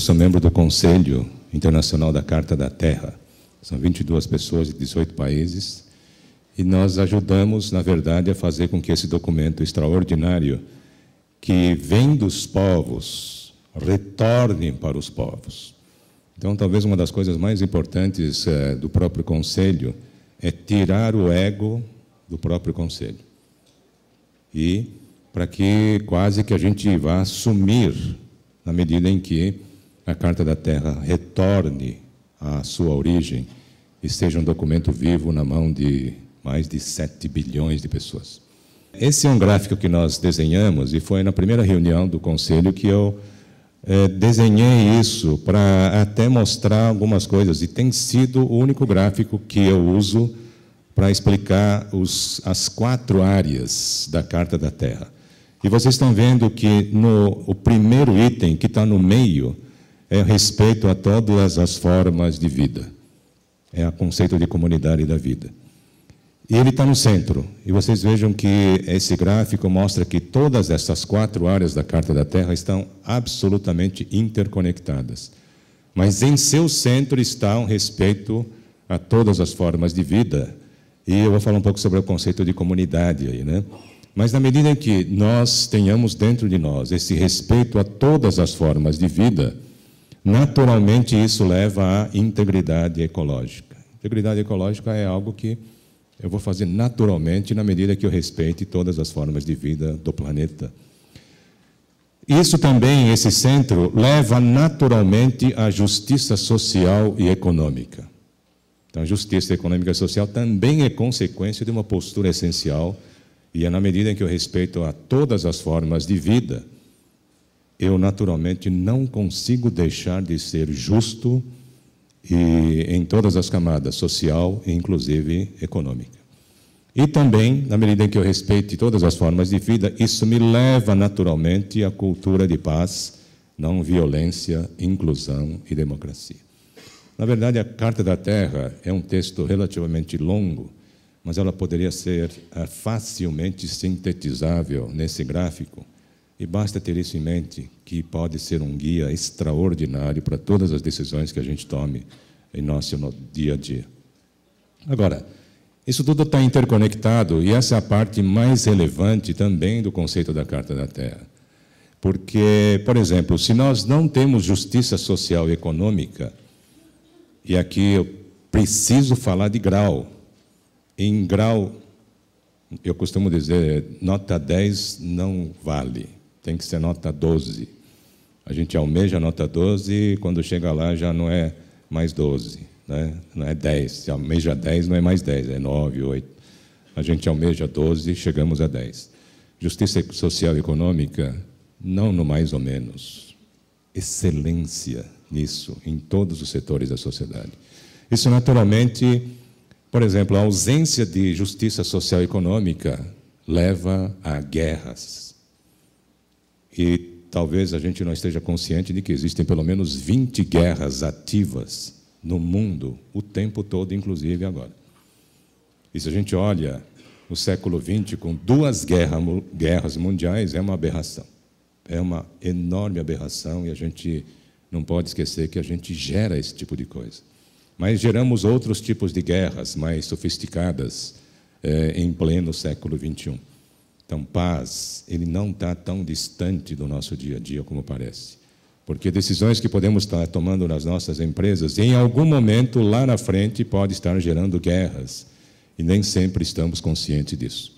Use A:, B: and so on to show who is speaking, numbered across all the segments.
A: eu sou membro do Conselho Internacional da Carta da Terra. São 22 pessoas de 18 países. E nós ajudamos, na verdade, a fazer com que esse documento extraordinário, que vem dos povos, retorne para os povos. Então, talvez uma das coisas mais importantes eh, do próprio Conselho é tirar o ego do próprio Conselho. E para que quase que a gente vá assumir, na medida em que a Carta da Terra retorne à sua origem e seja um documento vivo na mão de mais de 7 bilhões de pessoas. Esse é um gráfico que nós desenhamos e foi na primeira reunião do Conselho que eu é, desenhei isso para até mostrar algumas coisas e tem sido o único gráfico que eu uso para explicar os, as quatro áreas da Carta da Terra. E vocês estão vendo que no o primeiro item que está no meio é respeito a todas as formas de vida. É o conceito de comunidade da vida. E ele está no centro. E vocês vejam que esse gráfico mostra que todas essas quatro áreas da Carta da Terra estão absolutamente interconectadas. Mas em seu centro está um respeito a todas as formas de vida. E eu vou falar um pouco sobre o conceito de comunidade aí, né? Mas na medida em que nós tenhamos dentro de nós esse respeito a todas as formas de vida, Naturalmente, isso leva à integridade ecológica. Integridade ecológica é algo que eu vou fazer naturalmente na medida que eu respeite todas as formas de vida do planeta. Isso também, esse centro, leva naturalmente à justiça social e econômica. Então, a justiça econômica e social também é consequência de uma postura essencial, e é na medida em que eu respeito a todas as formas de vida, eu naturalmente não consigo deixar de ser justo e em todas as camadas, social e inclusive econômica. E também, na medida em que eu respeite todas as formas de vida, isso me leva naturalmente à cultura de paz, não violência, inclusão e democracia. Na verdade, a Carta da Terra é um texto relativamente longo, mas ela poderia ser eh, facilmente sintetizável nesse gráfico. E basta ter isso em mente, que pode ser um guia extraordinário para todas as decisões que a gente tome em nosso dia a dia. Agora, isso tudo está interconectado e essa é a parte mais relevante também do conceito da Carta da Terra. Porque, por exemplo, se nós não temos justiça social e econômica, e aqui eu preciso falar de grau, em grau, eu costumo dizer, nota 10 não vale. Tem que ser nota 12. A gente almeja a nota 12 e quando chega lá já não é mais 12, né? não é 10. Se almeja 10, não é mais 10, é 9, 8. A gente almeja 12 e chegamos a 10. Justiça social e econômica, não no mais ou menos. Excelência nisso, em todos os setores da sociedade. Isso, naturalmente, por exemplo, a ausência de justiça social e econômica leva a guerras, e talvez a gente não esteja consciente de que existem pelo menos 20 guerras ativas no mundo, o tempo todo, inclusive agora. E se a gente olha o século XX com duas guerra, guerras mundiais, é uma aberração. É uma enorme aberração e a gente não pode esquecer que a gente gera esse tipo de coisa. Mas geramos outros tipos de guerras mais sofisticadas é, em pleno século XXI. Então, paz, ele não está tão distante do nosso dia a dia como parece. Porque decisões que podemos estar tomando nas nossas empresas, em algum momento lá na frente, pode estar gerando guerras. E nem sempre estamos conscientes disso.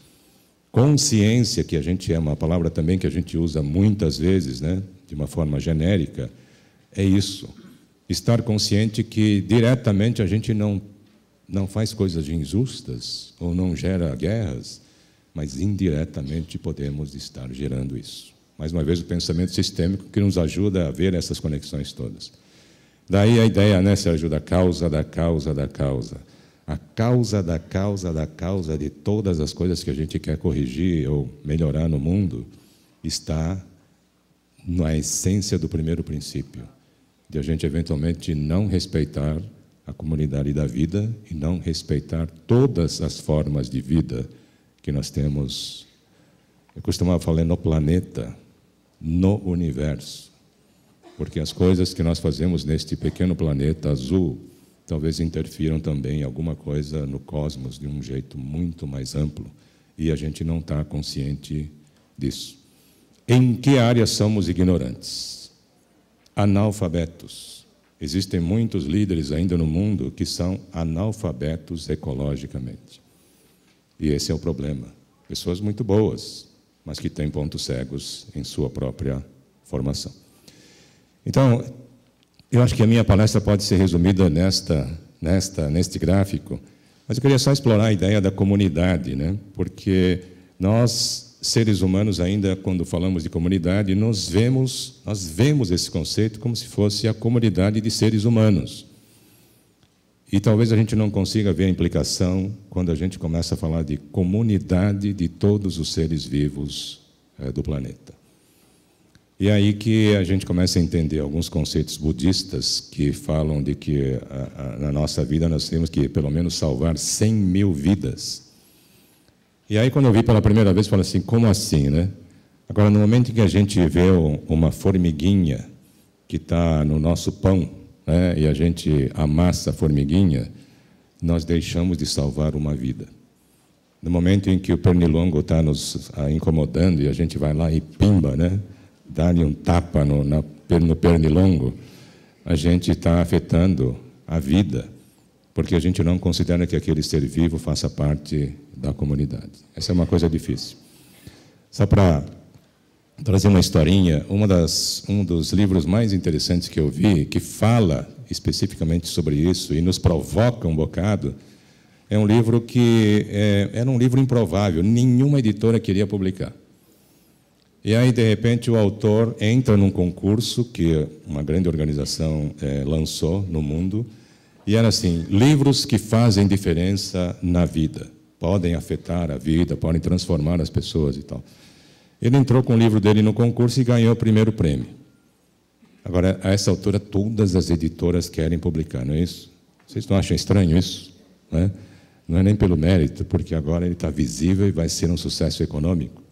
A: Consciência, que a gente é uma palavra também que a gente usa muitas vezes, né, de uma forma genérica, é isso. Estar consciente que diretamente a gente não, não faz coisas injustas ou não gera guerras, mas indiretamente podemos estar gerando isso. Mais uma vez, o pensamento sistêmico que nos ajuda a ver essas conexões todas. Daí a ideia, né, Sérgio, da causa, da causa, da causa. A causa da causa da causa de todas as coisas que a gente quer corrigir ou melhorar no mundo está na essência do primeiro princípio, de a gente eventualmente não respeitar a comunidade da vida e não respeitar todas as formas de vida que nós temos. Eu costumava falar no planeta, no universo, porque as coisas que nós fazemos neste pequeno planeta azul talvez interfiram também em alguma coisa no cosmos de um jeito muito mais amplo e a gente não está consciente disso. Em que área somos ignorantes? Analfabetos. Existem muitos líderes ainda no mundo que são analfabetos ecologicamente. E esse é o problema. Pessoas muito boas, mas que têm pontos cegos em sua própria formação. Então, eu acho que a minha palestra pode ser resumida nesta, nesta, neste gráfico, mas eu queria só explorar a ideia da comunidade, né? porque nós, seres humanos, ainda quando falamos de comunidade, nós vemos, nós vemos esse conceito como se fosse a comunidade de seres humanos. E talvez a gente não consiga ver a implicação quando a gente começa a falar de comunidade de todos os seres vivos é, do planeta. E é aí que a gente começa a entender alguns conceitos budistas que falam de que a, a, na nossa vida nós temos que pelo menos salvar 100 mil vidas. E aí quando eu vi pela primeira vez, falei assim, como assim, né? Agora, no momento em que a gente vê uma formiguinha que está no nosso pão, né, e a gente amassa a formiguinha, nós deixamos de salvar uma vida. No momento em que o pernilongo está nos ah, incomodando e a gente vai lá e pimba, né, dá-lhe um tapa no, na, no pernilongo, a gente está afetando a vida, porque a gente não considera que aquele ser vivo faça parte da comunidade. Essa é uma coisa difícil. Só para trazer uma historinha, uma das, um dos livros mais interessantes que eu vi, que fala especificamente sobre isso e nos provoca um bocado, é um livro que é, era um livro improvável, nenhuma editora queria publicar. E aí, de repente, o autor entra num concurso que uma grande organização é, lançou no mundo, e era assim: livros que fazem diferença na vida, podem afetar a vida, podem transformar as pessoas e tal. Ele entrou com o livro dele no concurso e ganhou o primeiro prêmio. Agora, a essa altura, todas as editoras querem publicar, não é isso? Vocês não acham estranho isso? Não é, não é nem pelo mérito, porque agora ele está visível e vai ser um sucesso econômico.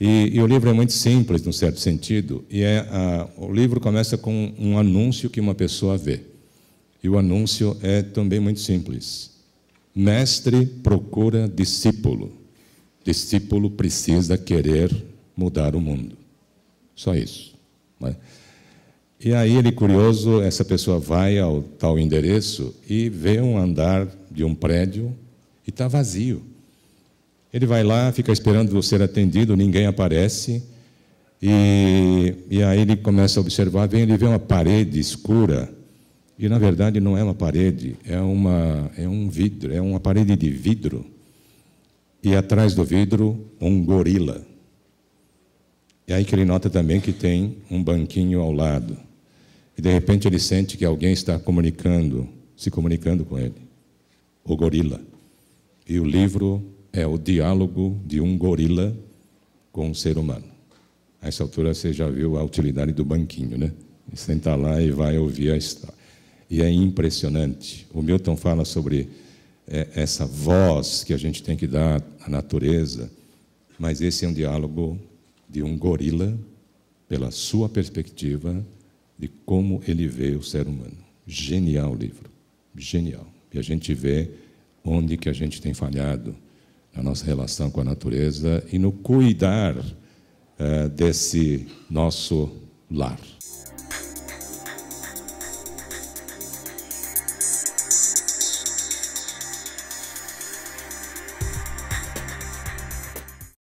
A: E, e o livro é muito simples, num certo sentido, e é a, o livro começa com um anúncio que uma pessoa vê. E o anúncio é também muito simples: Mestre procura discípulo discípulo precisa querer mudar o mundo. Só isso. Né? E aí ele, curioso, essa pessoa vai ao tal endereço e vê um andar de um prédio e está vazio. Ele vai lá, fica esperando ser atendido, ninguém aparece. E, e aí ele começa a observar, vem, ele vê uma parede escura. E na verdade não é uma parede, é, uma, é um vidro, é uma parede de vidro e atrás do vidro um gorila. E aí que ele nota também que tem um banquinho ao lado. E de repente ele sente que alguém está comunicando, se comunicando com ele. O gorila. E o livro é o diálogo de um gorila com um ser humano. A essa altura você já viu a utilidade do banquinho, né? Sentar lá e vai ouvir a história. E é impressionante. O Milton fala sobre é essa voz que a gente tem que dar à natureza, mas esse é um diálogo de um gorila, pela sua perspectiva de como ele vê o ser humano. Genial livro, genial. E a gente vê onde que a gente tem falhado na nossa relação com a natureza e no cuidar uh, desse nosso lar.